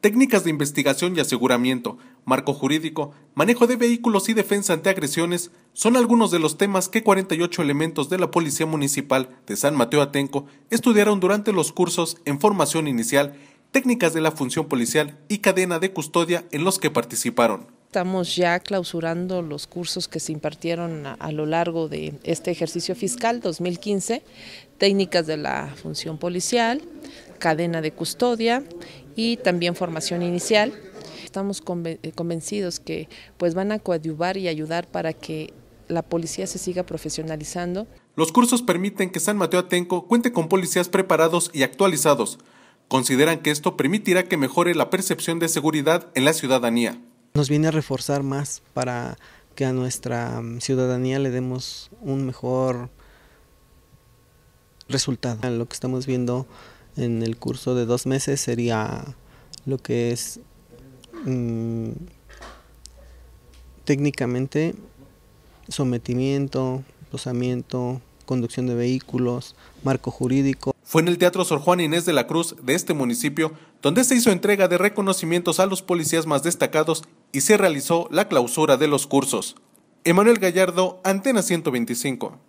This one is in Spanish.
técnicas de investigación y aseguramiento, marco jurídico, manejo de vehículos y defensa ante agresiones son algunos de los temas que 48 elementos de la Policía Municipal de San Mateo Atenco estudiaron durante los cursos en formación inicial, técnicas de la función policial y cadena de custodia en los que participaron. Estamos ya clausurando los cursos que se impartieron a, lo largo de este ejercicio fiscal 2015, técnicas de la función policial, cadena de custodia y también formación inicial. Estamos eh, convencidos que pues, van a coadyuvar y ayudar para que la policía se siga profesionalizando. Los cursos permiten que San Mateo Atenco cuente con policías preparados y actualizados. Consideran que esto permitirá que mejore la percepción de seguridad en la ciudadanía. Nos viene a reforzar más para que a nuestra mm, ciudadanía le demos un mejor resultado. Lo que estamos viendo en el curso de dos meses sería lo que es mm, técnicamente sometimiento, posamiento, conducción de vehículos, marco jurídico. Fue en el Teatro Sor Juan Inés de la Cruz de este municipio donde se hizo entrega de reconocimientos a los policías más destacados y se realizó la clausura de los cursos. Emanuel Gallardo, Antena 125.